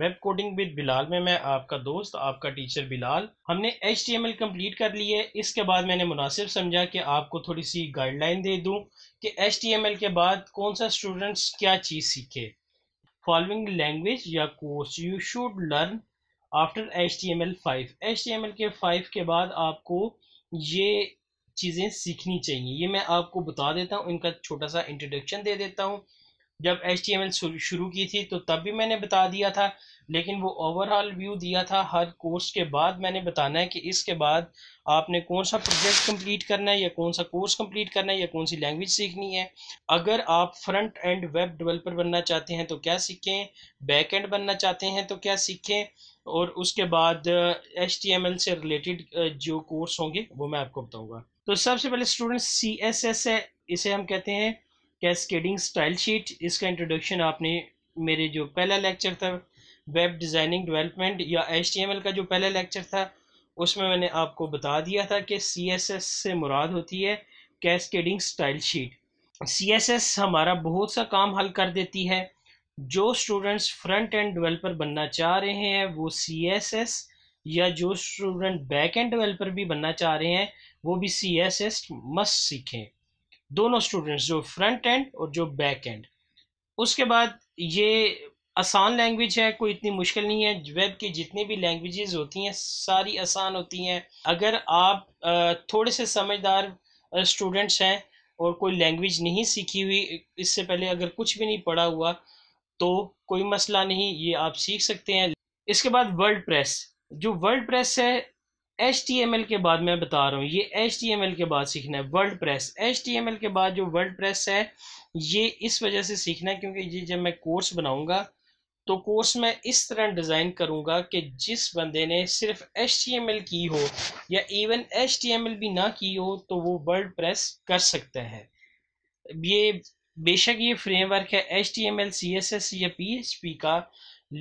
web coding with Bilal में मैं आपका दोस्त आपका टीचर बिलाल हमने H T M L complete कर ली है इसके बाद मैंने मुनासिब समझा कि आपको थोड़ी सी गाइडलाइन दे दूं कि एच टी एम एल के बाद कौन सा स्टूडेंट्स क्या चीज़ सीखे फॉलोइंग लैंग्वेज या course you should learn after H T M L five H T M L के फाइव के बाद आपको ये चीज़ें सीखनी चाहिए ये मैं आपको बता देता हूँ इनका छोटा सा इंट्रोडक्शन दे देता हूँ जब एच टी शुरू की थी तो तब भी मैंने बता दिया था लेकिन वो ओवरऑल व्यू दिया था हर कोर्स के बाद मैंने बताना है कि इसके बाद आपने कौन सा प्रोजेक्ट कंप्लीट करना है या कौन सा कोर्स कंप्लीट करना है या कौन सी लैंग्वेज सीखनी है अगर आप फ्रंट एंड वेब डेवलपर बनना चाहते हैं तो क्या सीखें बैक एंड बनना चाहते हैं तो क्या सीखें और उसके बाद एच uh, से रिलेटेड uh, जो कोर्स होंगे वो मैं आपको बताऊँगा तो सबसे पहले स्टूडेंट सी एस एस है इसे हम कहते हैं कैस्केडिंग स्टाइल शीट इसका इंट्रोडक्शन आपने मेरे जो पहला लेक्चर था वेब डिज़ाइनिंग डेवलपमेंट या एच का जो पहला लेक्चर था उसमें मैंने आपको बता दिया था कि सी से मुराद होती है कैस्केडिंग स्टाइल शीट सी हमारा बहुत सा काम हल कर देती है जो स्टूडेंट्स फ्रंट एंड डेवलपर बनना चाह रहे हैं वो सी या जो स्टूडेंट बैक एंड डेवलपर भी बनना चाह रहे हैं वो भी सी मस्ट सीखें दोनों स्टूडेंट्स जो फ्रंट एंड और जो बैक एंड उसके बाद ये आसान लैंग्वेज है कोई इतनी मुश्किल नहीं है वेब की जितनी भी लैंग्वेजेस होती हैं सारी आसान होती हैं अगर आप थोड़े से समझदार स्टूडेंट्स हैं और कोई लैंग्वेज नहीं सीखी हुई इससे पहले अगर कुछ भी नहीं पढ़ा हुआ तो कोई मसला नहीं ये आप सीख सकते हैं इसके बाद वर्ल्ड प्रेस जो वर्ल्ड प्रेस है एच टी एम एल के बाद मैं बता रहा हूँ ये एच टी एम एल के बाद सीखना है WordPress H T M L के बाद जो वर्ल्ड प्रेस है ये इस वजह से सीखना है क्योंकि ये जब मैं कोर्स बनाऊँगा तो कोर्स मैं इस तरह डिज़ाइन करूँगा कि जिस बंदे ने सिर्फ एच टी एम एल की हो या even H T M L भी ना की हो तो वो वर्ल्ड प्रेस कर सकता है ये बेशक ये फ्रेमवर्क है H T M L C S S या पी एच पी का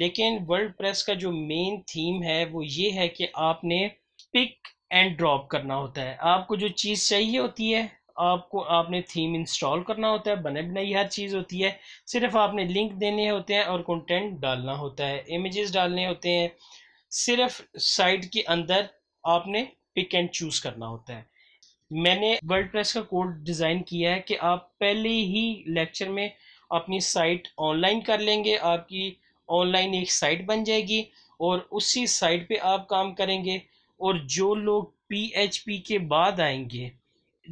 लेकिन वर्ल्ड प्रेस का जो मेन थीम है वो ये है कि आपने पिक एंड ड्रॉप करना होता है आपको जो चीज़ चाहिए होती है आपको आपने थीम इंस्टॉल करना होता है बने बनाई हर चीज़ होती है सिर्फ आपने लिंक देने होते हैं और कंटेंट डालना होता है इमेजेस डालने होते हैं सिर्फ साइट के अंदर आपने पिक एंड चूज़ करना होता है मैंने वर्ल्ड प्रेस का कोड डिज़ाइन किया है कि आप पहले ही लेक्चर में अपनी साइट ऑनलाइन कर लेंगे आपकी ऑनलाइन एक साइट बन जाएगी और उसी साइट पे आप काम करेंगे और जो लोग पी के बाद आएंगे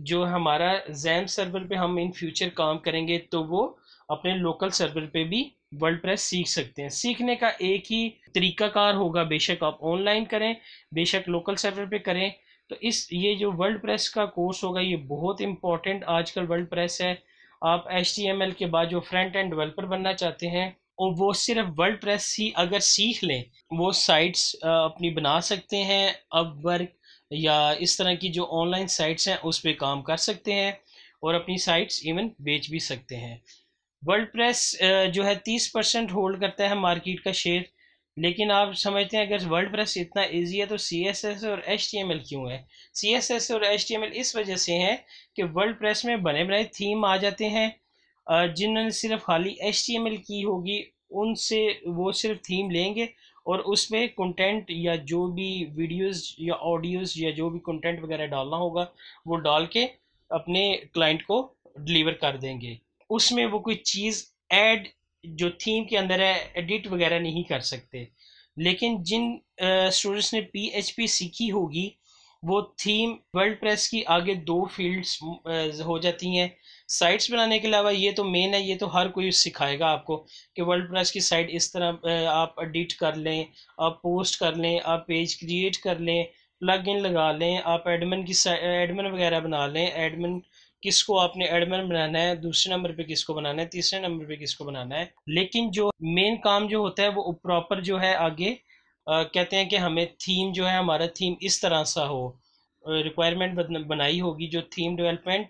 जो हमारा जैम सर्वर पे हम इन फ्यूचर काम करेंगे तो वो अपने लोकल सर्वर पे भी वर्ल्ड प्रेस सीख सकते हैं सीखने का एक ही तरीकाकार होगा बेशक आप ऑनलाइन करें बेशक लोकल सर्वर पे करें तो इस ये जो वर्ल्ड प्रेस का कोर्स होगा ये बहुत इंपॉर्टेंट आजकल वर्ल्ड प्रेस है आप एच के बाद जो फ्रंट एंड डेवलपर बनना चाहते हैं और वो सिर्फ वर्ल्ड प्रेस ही अगर सीख लें वो साइट्स अपनी बना सकते हैं अब वर्क या इस तरह की जो ऑनलाइन साइट्स हैं उस पर काम कर सकते हैं और अपनी साइट्स इवन बेच भी सकते हैं वर्ल्ड प्रेस जो है तीस परसेंट होल्ड करता है मार्केट का शेयर लेकिन आप समझते हैं अगर वर्ल्ड प्रेस इतना इजी है तो सी एस एस और एच टी एम एल क्यों है सी एस एस और एच टी एम एल इस वजह से है कि वर्ल्ड प्रेस में बने बनाए थीम आ जाते हैं जिन्होंने सिर्फ खाली एच की होगी उनसे वो सिर्फ थीम लेंगे और उसमें कंटेंट या जो भी वीडियोस या ऑडियोस या जो भी कंटेंट वगैरह डालना होगा वो डाल के अपने क्लाइंट को डिलीवर कर देंगे उसमें वो कोई चीज़ ऐड जो थीम के अंदर है एडिट वगैरह नहीं कर सकते लेकिन जिन स्टूडेंट्स ने पीएचपी सीखी होगी वो थीम वर्ल्ड प्रेस की आगे दो फील्ड्स हो जाती हैं साइट्स बनाने के अलावा ये तो मेन है ये तो हर कोई सिखाएगा आपको कि वर्ल्ड प्रेस की साइट इस तरह आप एडिट कर लें आप पोस्ट कर लें आप पेज क्रिएट कर लें प्लग इन लगा लें आप एडमिन की एडमिन वगैरह बना लें एडमिन किसको आपने एडमिन बनाना है दूसरे नंबर पे किसको बनाना है तीसरे नंबर पे किसको बनाना है लेकिन जो मेन काम जो होता है वो प्रॉपर जो है आगे कहते हैं कि हमें थीम जो है हमारा थीम इस तरह सा हो रिक्वायरमेंट बनाई होगी जो थीम डेवलपमेंट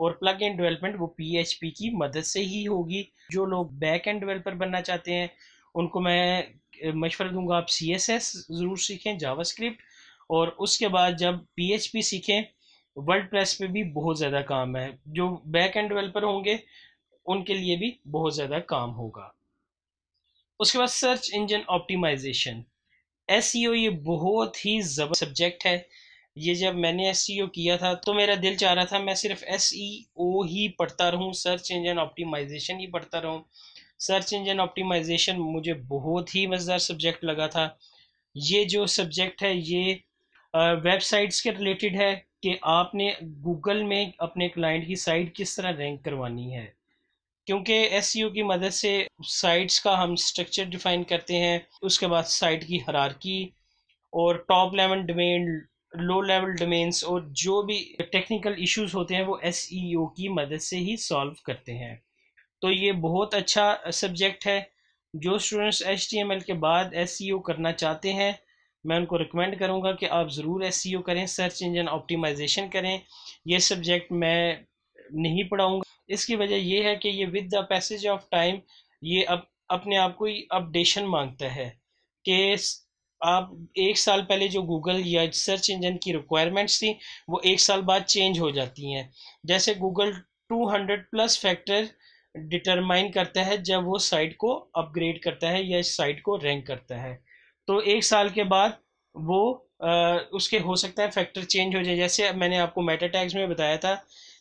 और प्लग इन डेवलपमेंट वो पीएचपी की मदद से ही होगी जो लोग बैक एंड डेवलपर बनना चाहते हैं उनको मैं मशवरा दूंगा आप सी एस एस ज़रूर सीखें जावास्क्रिप्ट और उसके बाद जब पीएचपी सीखें वर्ल्ड प्रेस पर भी बहुत ज़्यादा काम है जो बैक एंड डेवलपर होंगे उनके लिए भी बहुत ज़्यादा काम होगा उसके बाद search engine optimisation S e ये बहुत ही ज़बर सब्जेक्ट है ये जब मैंने एस e किया था तो मेरा दिल चाह रहा था मैं सिर्फ एस e ही पढ़ता रहूँ सर्च इंजन ऑप्टिमाइजेशन ही पढ़ता रहूँ सर्च इंजन ऑप्टिमाइजेशन मुझे बहुत ही मज़ेदार सब्जेक्ट लगा था ये जो सब्जेक्ट है ये वेबसाइट्स के रिलेटेड है कि आपने गूगल में अपने क्लाइंट की साइट किस तरह रैंक करवानी है क्योंकि एस की मदद से साइट्स का हम स्ट्रक्चर डिफाइन करते हैं उसके बाद साइट की हरारकी और top level domain low level domains और जो भी टेक्निकल इश्यूज होते हैं वो एस e की मदद से ही सॉल्व करते हैं तो ये बहुत अच्छा सब्जेक्ट है जो स्टूडेंट्स एच के बाद एस e करना चाहते हैं मैं उनको रिकमेंड करूँगा कि आप ज़रूर एस e करें सर्च इंजन ऑप्टिमाइजेशन करें यह सब्जेक्ट मैं नहीं पढ़ाऊंगा इसकी वजह यह है कि ये with the passage of time ये अब अप, अपने आप को ही अपडेशन मांगता है कि आप एक साल पहले जो गूगल या सर्च इंजन की रिक्वायरमेंट्स थी वो एक साल बाद चेंज हो जाती हैं जैसे गूगल 200 प्लस फैक्टर डिटरमाइन करता है जब वो साइट को अपग्रेड करता है या साइट को रैंक करता है तो एक साल के बाद वो आ, उसके हो सकता है फैक्टर चेंज हो जाए जैसे मैंने आपको मेटा टैग्स में बताया था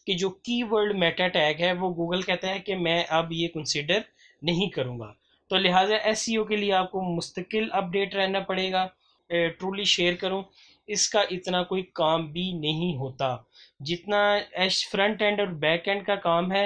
कि जो कीवर्ड मेटा टैग है वो गूगल कहता है कि मैं अब ये कंसिडर नहीं करूँगा तो लिहाजा एस e के लिए आपको मुस्तकिल अपडेट रहना पड़ेगा ट्रूली शेयर करूँ इसका इतना कोई काम भी नहीं होता जितना एस फ्रंट एंड और बैक एंड का काम है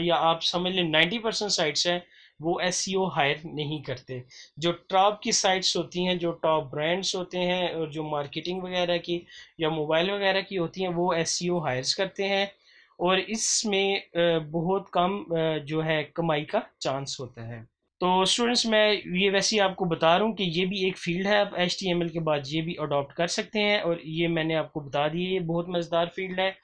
या आप समझ लें नाइन्टी परसेंट साइट्स हैं वो एस हायर e नहीं करते जो टॉप की साइट्स होती हैं जो टॉप ब्रांड्स होते हैं और जो मार्केटिंग वगैरह की या मोबाइल वगैरह की होती हैं वो एस हायर्स e करते हैं और इसमें बहुत कम जो है कमाई का चांस होता है तो स्टूडेंट्स मैं ये वैसे ही आपको बता रहा हूँ कि ये भी एक फील्ड है आप एच के बाद ये भी अडोप्ट कर सकते हैं और ये मैंने आपको बता दी है ये बहुत मज़ेदार फील्ड है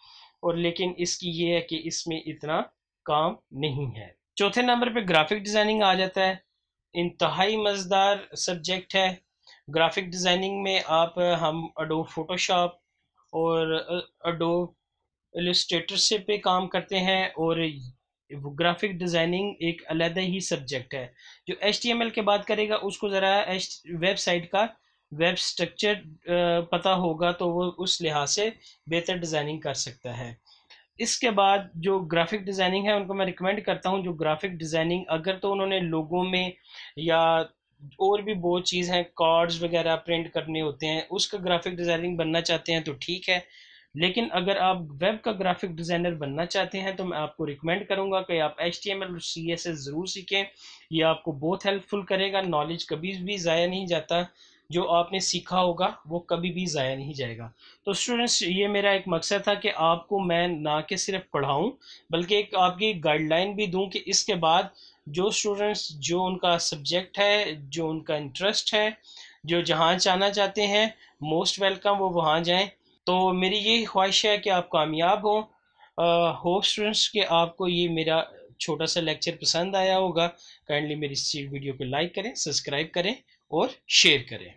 और लेकिन इसकी ये है कि इसमें इतना काम नहीं है चौथे नंबर पे ग्राफिक डिज़ाइनिंग आ जाता है इंतहाई मज़ेदार सब्जेक्ट है ग्राफिक डिज़ाइनिंग में आप हम अडोब फ़ोटोशॉप और अडोब एलिस्ट्रेटर से पे काम करते हैं और ग्राफिक डिज़ाइनिंग एक अलग ही सब्जेक्ट है जो एच के बात करेगा उसको ज़रा वेबसाइट का वेब स्ट्रक्चर पता होगा तो वो उस लिहाज से बेहतर डिज़ाइनिंग कर सकता है इसके बाद जो ग्राफिक डिज़ाइनिंग है उनको मैं रिकमेंड करता हूँ जो ग्राफिक डिज़ाइनिंग अगर तो उन्होंने लोगों में या और भी बहुत चीज़ हैं कार्ड्स वगैरह प्रिंट करने होते हैं उसका ग्राफिक डिज़ाइनिंग बनना चाहते हैं तो ठीक है लेकिन अगर आप वेब का ग्राफिक डिज़ाइनर बनना चाहते हैं तो मैं आपको रिकमेंड करूँगा कि आप एच टी एम एल और सी एस एस ज़रूर सीखें यह आपको बहुत हेल्पफुल करेगा नॉलेज कभी भी ज़ाया नहीं जाता जो आपने सीखा होगा वो कभी भी ज़ाया नहीं जाएगा तो स्टूडेंट्स ये मेरा एक मकसद था कि आपको मैं ना कि सिर्फ पढ़ाऊँ बल्कि एक आपकी गाइडलाइन भी दूँ कि इसके बाद जो स्टूडेंट्स जो उनका सब्जेक्ट है जो उनका इंटरेस्ट है जो जहाँ जाना चाहते हैं मोस्ट वेलकम वो वहाँ जाएँ तो मेरी यही ख्वाहिश है कि आप कामयाब हों होप स्टूडेंट्स कि आपको ये मेरा छोटा सा लेक्चर पसंद आया होगा काइंडली मेरी इस वीडियो को लाइक करें सब्सक्राइब करें और शेयर करें